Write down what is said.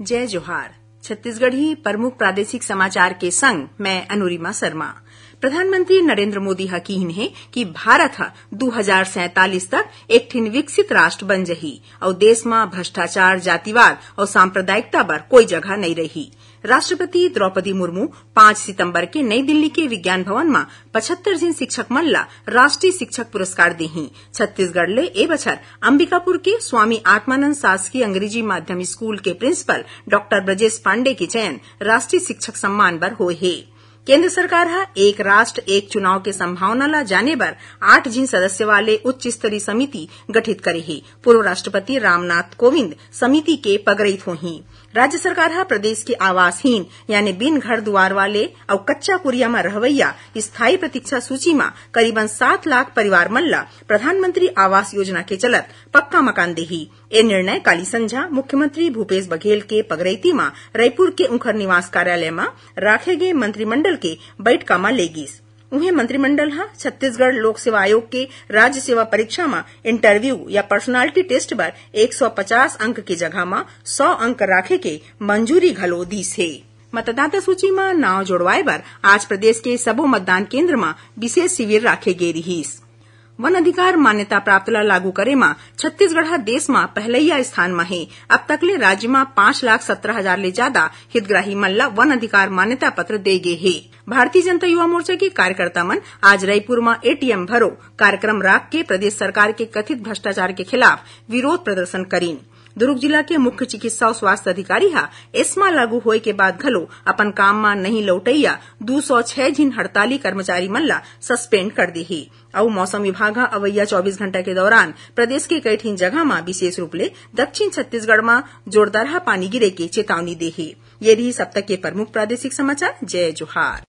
जय जोहार छत्तीसगढ़ी प्रमुख प्रादेशिक समाचार के संग मैं अनुरिमा शर्मा प्रधानमंत्री नरेंद्र मोदी हकीन है कि भारत दो दू हजार सैतालीस तक एक ठिन विकसित राष्ट्र बन जही और देश में भ्रष्टाचार जातिवाद और सांप्रदायिकता पर कोई जगह नहीं रही राष्ट्रपति द्रौपदी मुर्मू पांच सितंबर के नई दिल्ली के विज्ञान भवन में पचहत्तर जिन शिक्षक मल्ला राष्ट्रीय शिक्षक पुरस्कार दिही छत्तीसगढ़ ले ए बछर अंबिकापुर के स्वामी आत्मानंद शासकीय अंग्रेजी माध्यम स्कूल के प्रिंसिपल डॉक्टर ब्रजेश पांडे की चयन राष्ट्रीय शिक्षक सम्मान पर हो है केंद्र सरकार ह एक राष्ट्र एक चुनाव के संभावना ला जाने पर आठ जिन सदस्य वाले उच्च स्तरीय समिति गठित करे हे पूर्व राष्ट्रपति रामनाथ कोविंद समिति के हो ही राज्य सरकार ह प्रदेश के आवासहीन यानी बिन घर द्वार वाले और कच्चा कुरिया में रहवैया स्थायी प्रतीक्षा सूची में करीबन सात लाख परिवार मल्ला प्रधानमंत्री आवास योजना के चलत पक्का मकान देही ये निर्णय काली संझा मुख्यमंत्री भूपेश बघेल के पगरेती म रायपुर के उखर निवास कार्यालय में राखे गये मंत्रिमंडल मंत्रिमंडल के बैठ में लेगी उहे मंत्रिमंडल हा छत्तीसगढ़ लोक सेवा आयोग के राज्य सेवा परीक्षा में इंटरव्यू या पर्सनालिटी टेस्ट पर 150 अंक की जगह में 100 अंक राखे के मंजूरी घलो दीस है मतदाता सूची में नाव जोड़वाए पर आज प्रदेश के सबो मतदान केंद्र में विशेष शिविर रखे गे रहीस वन વન लागू करे પ્રાપ્તલા छत्तीसगढ़ देश में पहलैया स्थान સ્થાનમાં है अब तक ले राज्य में पांच लाख सत्रह हजार ले ज्यादा हितग्राही मल्ला वन अधिकार मान्यता पत्र दे गये है भारतीय जनता युवा मोर्चा के कार्यकर्ता मन आज रायपुर में एटीएम भरो कार्यक्रम राख के प्रदेश सरकार के कथित भ्रष्टाचार के खिलाफ विरोध प्रदर्शन करें दुर्ग जिला के मुख्य चिकित्सा और स्वास्थ्य अधिकारी हा एस्मा लागू होए के बाद घलो अपन काम मा नहीं लौटैया दू सौ छह जिन हड़ताली कर्मचारी मल्ला सस्पेंड कर दी हे अउ मौसम विभाग अवैया चौबीस घंटा के दौरान प्रदेश के कई ठीन जगह म विशेष रूप ले दक्षिण छत्तीसगढ़ में जोरदार पानी गिरे की चेतावनी दे है ये रही सब तक के प्रमुख प्रादेशिक समाचार जय जोहार